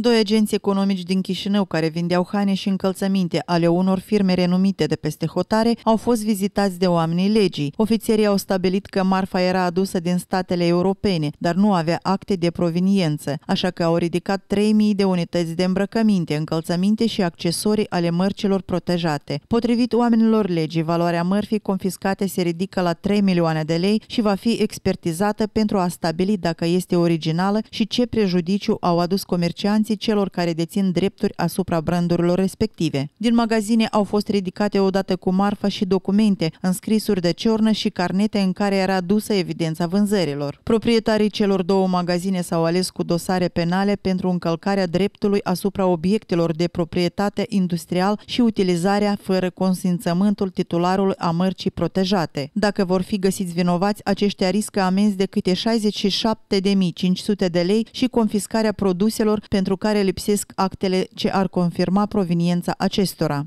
Doi agenți economici din Chișinău care vindeau haine și încălțăminte ale unor firme renumite de peste hotare au fost vizitați de oamenii legii. Ofițerii au stabilit că marfa era adusă din statele europene, dar nu avea acte de proveniență, așa că au ridicat 3.000 de unități de îmbrăcăminte, încălțăminte și accesorii ale mărcilor protejate. Potrivit oamenilor legii, valoarea mărfii confiscate se ridică la 3 milioane de lei și va fi expertizată pentru a stabili dacă este originală și ce prejudiciu au adus comercianții reprezentanții celor care dețin drepturi asupra brandurilor respective. Din magazine au fost ridicate odată cu marfa și documente, înscrisuri de ciornă și carnete în care era dusă evidența vânzărilor. Proprietarii celor două magazine s-au ales cu dosare penale pentru încălcarea dreptului asupra obiectelor de proprietate industrial și utilizarea fără consimțământul titularului a mărcii protejate. Dacă vor fi găsiți vinovați, aceștia riscă amenzi de câte 67.500 de lei și confiscarea produselor pentru care lipsesc actele ce ar confirma proveniența acestora.